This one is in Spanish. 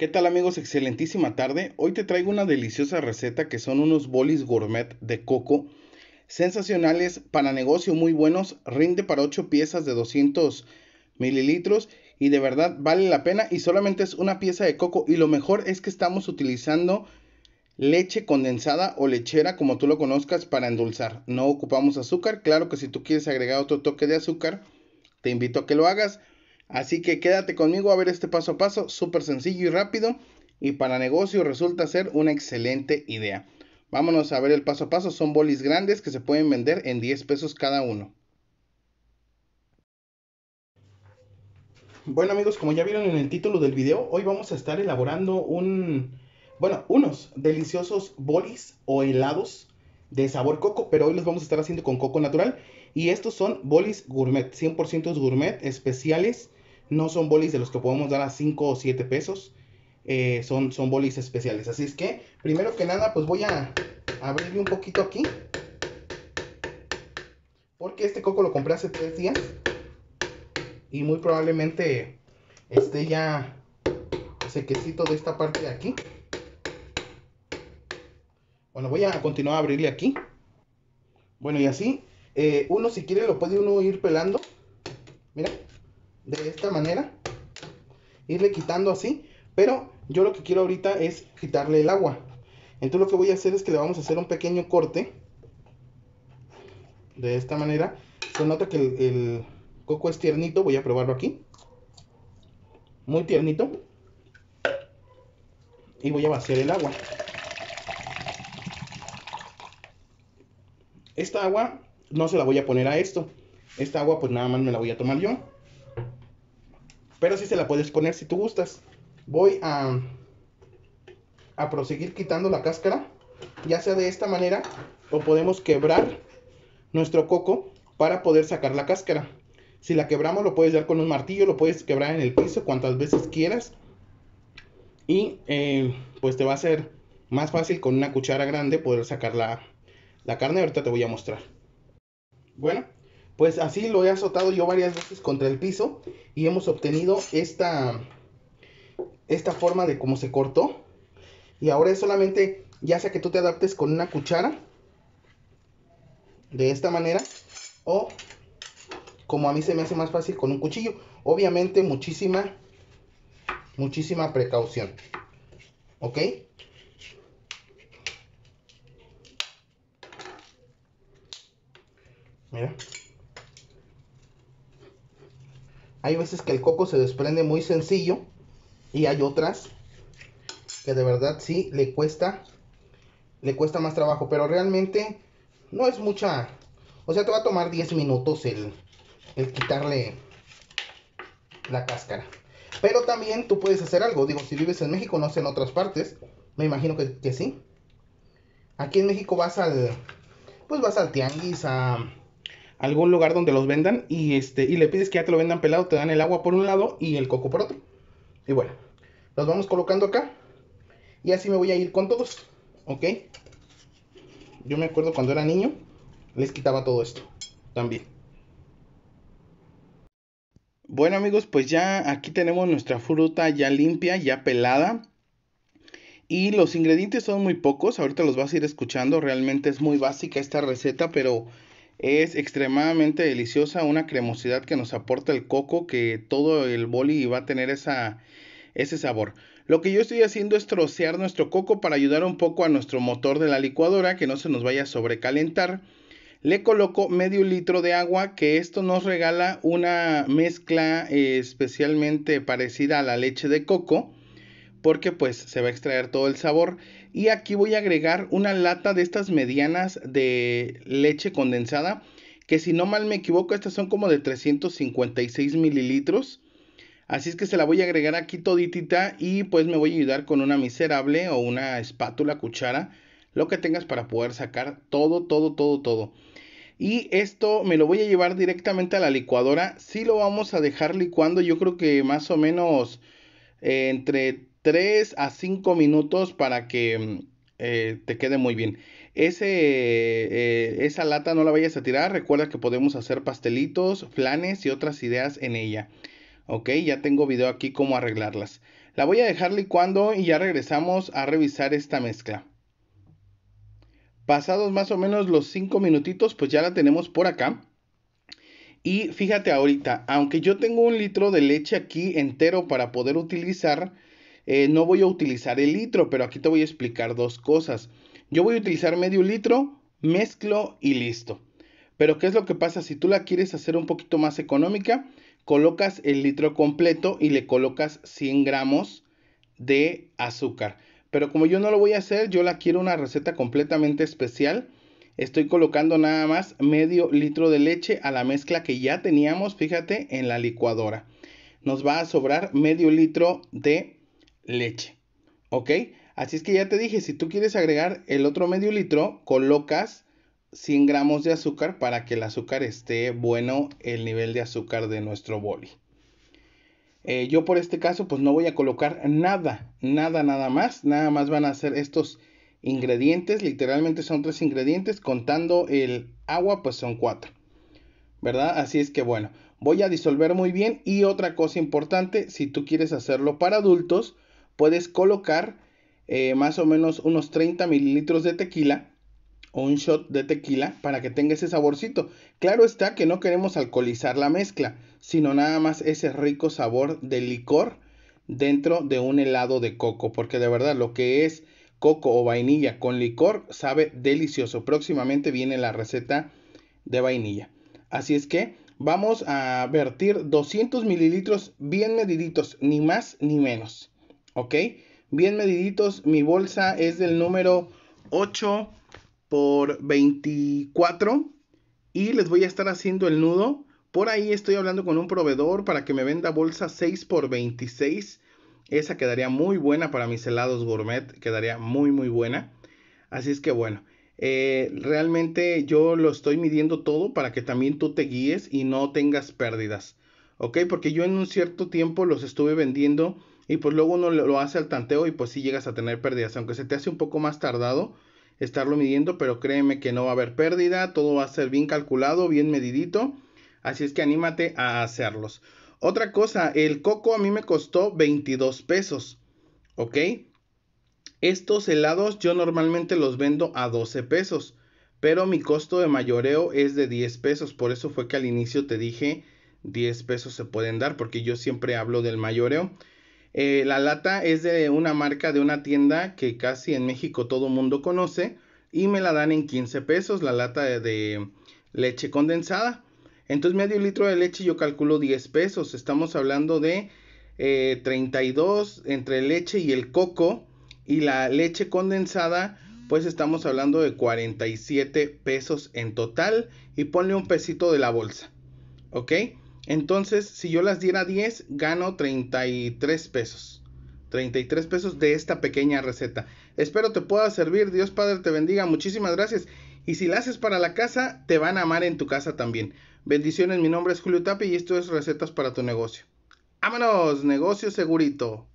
¿Qué tal amigos? Excelentísima tarde. Hoy te traigo una deliciosa receta que son unos bolis gourmet de coco. Sensacionales, para negocio muy buenos, rinde para 8 piezas de 200 mililitros y de verdad vale la pena y solamente es una pieza de coco y lo mejor es que estamos utilizando leche condensada o lechera como tú lo conozcas para endulzar. No ocupamos azúcar, claro que si tú quieres agregar otro toque de azúcar, te invito a que lo hagas Así que quédate conmigo a ver este paso a paso, súper sencillo y rápido, y para negocio resulta ser una excelente idea. Vámonos a ver el paso a paso, son bolis grandes que se pueden vender en 10 pesos cada uno. Bueno amigos, como ya vieron en el título del video, hoy vamos a estar elaborando un, bueno, unos deliciosos bolis o helados de sabor coco, pero hoy los vamos a estar haciendo con coco natural. Y estos son bolis gourmet, 100% gourmet, especiales no son bolis de los que podemos dar a 5 o 7 pesos. Eh, son, son bolis especiales. Así es que, primero que nada, pues voy a abrirle un poquito aquí. Porque este coco lo compré hace 3 días. Y muy probablemente esté ya sequecito de esta parte de aquí. Bueno, voy a continuar a abrirle aquí. Bueno, y así. Eh, uno si quiere lo puede uno ir pelando. Mira de esta manera, irle quitando así, pero yo lo que quiero ahorita es quitarle el agua. Entonces lo que voy a hacer es que le vamos a hacer un pequeño corte, de esta manera, se nota que el, coco es tiernito, voy a probarlo aquí, muy tiernito, y voy a vaciar el agua. Esta agua no se la voy a poner a esto. Esta agua pues nada más me la voy a tomar yo. Pero sí se la puedes poner si tú gustas. Voy a, a proseguir quitando la cáscara. Ya sea de esta manera o podemos quebrar nuestro coco para poder sacar la cáscara. Si la quebramos lo puedes dar con un martillo, lo puedes quebrar en el piso cuantas veces quieras. Y eh, pues te va a ser más fácil con una cuchara grande poder sacar la, la carne. Ahorita te voy a mostrar. Bueno, pues así lo he azotado yo varias veces contra el piso y hemos obtenido esta, esta forma de cómo se cortó. Y ahora es solamente, ya sea que tú te adaptes con una cuchara, de esta manera, o como a mí se me hace más fácil con un cuchillo. Obviamente muchísima, muchísima precaución. ¿Ok? Mira. Hay veces que el coco se desprende muy sencillo y hay otras que de verdad sí le cuesta le cuesta más trabajo, pero realmente no es mucha. O sea, te va a tomar 10 minutos el, quitarle la cáscara. Pero también tú puedes hacer algo. Digo, si vives en México, no sé en otras partes. Me imagino que, que sí. Aquí en México vas al. Pues vas al tianguis, a, algún lugar donde los vendan y, este, y le pides que ya te lo vendan pelado, te dan el agua por un lado y el coco por otro. Y bueno, los vamos colocando acá y así me voy a ir con todos, ¿ok? Yo me acuerdo cuando era niño, les quitaba todo esto también. Bueno amigos, pues ya aquí tenemos nuestra fruta ya limpia, ya pelada. Y los ingredientes son muy pocos, ahorita los vas a ir escuchando, realmente es muy básica esta receta, pero es extremadamente deliciosa, una cremosidad que nos aporta el coco, que todo el boli va a tener ese sabor. Lo que yo estoy haciendo es trocear nuestro coco para ayudar un poco a nuestro motor de la licuadora que no se nos vaya a sobrecalentar. Le coloco medio litro de agua que esto nos regala una mezcla eh, especialmente parecida a la leche de coco porque pues se va a extraer todo el sabor. Y aquí voy a agregar una lata de estas medianas de leche condensada, que si no mal me equivoco, estas son como de 356 mililitros. Así es que se la voy a agregar aquí toditita y pues me voy a ayudar con una miserable o una espátula, cuchara, lo que tengas para poder sacar todo, todo, todo, todo. Y esto me lo voy a llevar directamente a la licuadora. Si lo vamos a dejar licuando, yo creo que más o menos eh, entre 3 a 5 minutos para que mm, eh, te quede muy bien. Eh, esa lata no la vayas a tirar. Recuerda que podemos hacer pastelitos, flanes y otras ideas en ella. Ok, ya tengo video aquí cómo arreglarlas. La voy a dejar licuando y ya regresamos a revisar esta mezcla. Pasados más o menos los 5 minutitos, pues ya la tenemos por acá. Y fíjate ahorita, aunque yo tengo un litro de leche aquí entero para poder utilizar, eh, no voy a utilizar el litro, pero aquí te voy a explicar dos cosas. Yo voy a utilizar medio litro, mezclo y listo. Pero ¿qué es lo que pasa? Si tú la quieres hacer un poquito más económica, colocas el litro completo y le colocas 100 gramos de azúcar. Pero como yo no lo voy a hacer, yo la quiero una receta completamente especial. Estoy colocando nada más medio litro de leche a la mezcla que ya teníamos, fíjate, en la licuadora. Nos va a sobrar medio litro de leche. ¿Ok? Así es que ya te dije, si tú quieres agregar el otro medio litro, colocas 100 gramos de azúcar para que el azúcar esté bueno el nivel de azúcar de nuestro boli. Eh, yo por este caso pues no voy a colocar nada, nada, nada más. Nada más van a ser estos ingredientes. Literalmente son tres ingredientes. Contando el agua pues son cuatro. ¿Verdad? Así es que bueno, voy a disolver muy bien. Y otra cosa importante, si tú quieres hacerlo para adultos, puedes colocar eh, más o menos unos 30 mililitros de tequila o un shot de tequila para que tenga ese saborcito. Claro está que no queremos alcoholizar la mezcla, sino nada más ese rico sabor de licor dentro de un helado de coco, porque de verdad lo que es coco o vainilla con licor sabe delicioso. Próximamente viene la receta de vainilla. Así es que vamos a vertir 200 mililitros bien mediditos, ni más ni menos. ¿Ok? Bien mediditos, mi bolsa es del número 8 por 24 y les voy a estar haciendo el nudo. Por ahí estoy hablando con un proveedor para que me venda bolsa 6 por 26. Esa quedaría muy buena para mis helados gourmet, quedaría muy muy buena. Así es que bueno, eh, realmente yo lo estoy midiendo todo para que también tú te guíes y no tengas pérdidas. ¿Ok? Porque yo en un cierto tiempo los estuve vendiendo y pues luego uno lo hace al tanteo y pues sí llegas a tener pérdidas, aunque se te hace un poco más tardado estarlo midiendo, pero créeme que no va a haber pérdida, todo va a ser bien calculado, bien medidito, así es que anímate a hacerlos. Otra cosa, el coco a mí me costó 22 pesos, ¿ok? Estos helados yo normalmente los vendo a 12 pesos, pero mi costo de mayoreo es de 10 pesos, por eso fue que al inicio te dije 10 pesos se pueden dar, porque yo siempre hablo del mayoreo. Eh, la lata es de una marca de una tienda que casi en México todo mundo conoce y me la dan en 15 pesos la lata de, leche condensada. Entonces medio litro de leche yo calculo 10 pesos. Estamos hablando de 32 eh, entre leche y el coco y la leche condensada pues estamos hablando de 47 pesos en total y ponle un pesito de la bolsa. ¿Ok? Entonces, si yo las diera 10, gano 33 pesos. 33 pesos de esta pequeña receta. Espero te pueda servir. Dios Padre te bendiga. Muchísimas gracias. Y si la haces para la casa, te van a amar en tu casa también. Bendiciones, mi nombre es Julio Tapi y esto es Recetas para tu negocio. Vámonos, negocio segurito.